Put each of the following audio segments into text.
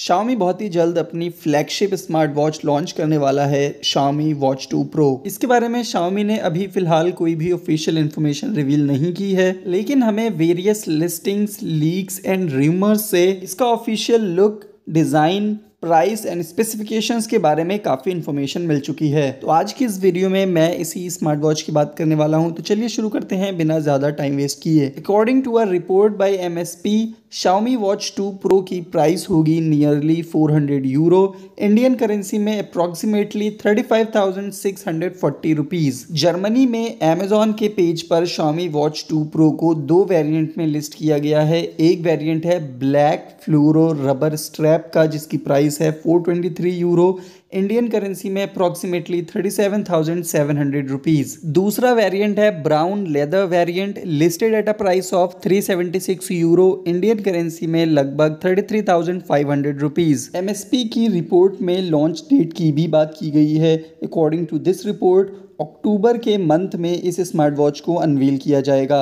Xiaomi बहुत ही जल्द अपनी फ्लैगशिप स्मार्ट वॉच लॉन्च करने वाला है शाओमी वॉच 2 प्रो इसके बारे में शाओमी ने अभी फिलहाल कोई भी ऑफिशियल इन्फॉर्मेशन रिवील नहीं की है लेकिन हमें various listings leaks and rumours से इसका official look design price and specifications के बारे में काफ़ी इन्फॉर्मेशन मिल चुकी है तो आज की इस वीडियो में मैं इसी स्मार्ट वॉच की बात करने वाला हूं तो चलिए शुरू करते हैं बिना ज़्यादा टाइम वेस्ट किए according to a report by MSP Xiaomi watch 2 pro की प्राइस होगी नियरली 400 यूरो इंडियन करेंसी में अप्रॉक्सीमेटली 35,640 रुपीज जर्मनी में अमेजोन के पेज पर शाओमी वॉच 2 प्रो को दो वेरिएंट में लिस्ट किया गया है एक वेरिएंट है ब्लैक फ्लोरो रबर स्ट्रैप का जिसकी प्राइस है 423 यूरो इंडियन करेंसी में अप्रॉक्सीमेटली 37,700 रुपीस दूसरा वेरिएंट है brown leather variant listed at a price of 376 euro Indian Indian currency में लगभग thirty three thousand five hundred rupees M S P की report में लॉन्च डेट की भी बात की गई है according to this report October के मंथ में इस स्मार्ट वॉच को अनवील किया जाएगा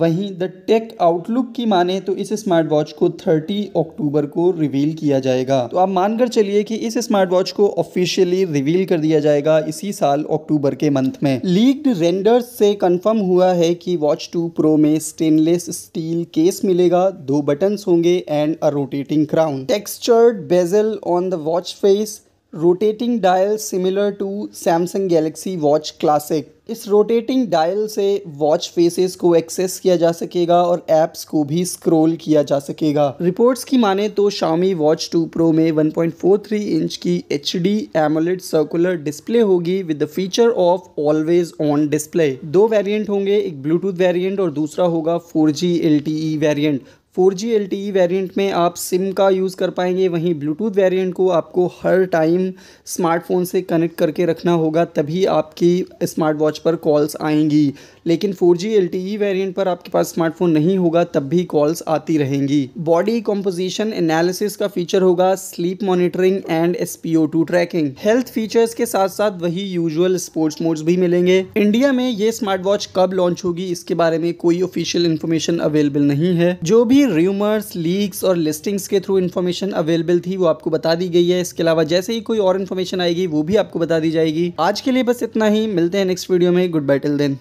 वहीं द टेक आउटलुक की माने तो इस स्मार्ट वॉच को 30 अक्टूबर को रिवील किया जाएगा तो आप मानकर चलिए कि इस स्मार्ट वॉच को ऑफिशियली रिवील कर दिया जाएगा इसी साल अक्टूबर के मंथ में लीक्ड रेंडर से कंफर्म हुआ है कि वॉच टू प्रो में स्टेनलेस स्टील केस मिलेगा दो बटन होंगे and a rotating crown textured bezel on the watch face rotating dial similar to Samsung Galaxy watch classic इस रोटेटिंग डायल से वॉच फेसेस को एक्सेस किया जा सकेगा और एप्स को भी स्क्रॉल किया जा सकेगा रिपोर्ट्स की माने तो शामी वॉच 2 प्रो में 1.43 इंच की H D AMOLED circular display होगी with the feature of always on display दो वेरिएंट होंगे एक ब्लूटूथ वेरिएंट और दूसरा होगा 4G LTE variant four G L T variant में आप सिम का यूज़ कर पाएंगे वहीं ब्लूटूथ वेरिएंट को आपको हर टाइम स्मार्टफोन से कनेक्ट करके रखना होगा तभी आपकी स्मार्ट वॉच पर कॉल्स आएंगी लेकिन four G L T variant पर आपके पास स्मार्टफोन नहीं होगा तब भी कॉल्स आती रहेंगी बॉडी कॉम्पोजिशन एनालिसिस का फीचर होगा sleep monitoring and S P O two tracking health features के साथ साथ वही यूजल स्पोर्ट्स मोड्स भी मिलेंगे इंडिया में ये स्मार्ट वॉच कब लॉन्च होगी इसके बारे में कोई ऑफिशियल इन्फॉर्मेशन अवेलेबल नहीं है जो भी सारी र्यूमर्स लीक्स और लिस्टिंग्स के थ्रू इन्फॉर्मेशन अवेलेबल थी वो आपको बता दी गई है इसके अलावा जैसे ही कोई और इन्फॉर्मेशन आएगी वो भी आपको बता दी जाएगी आज के लिए बस इतना ही मिलते हैं नेक्स्ट वीडियो में गुड बाय टिल देन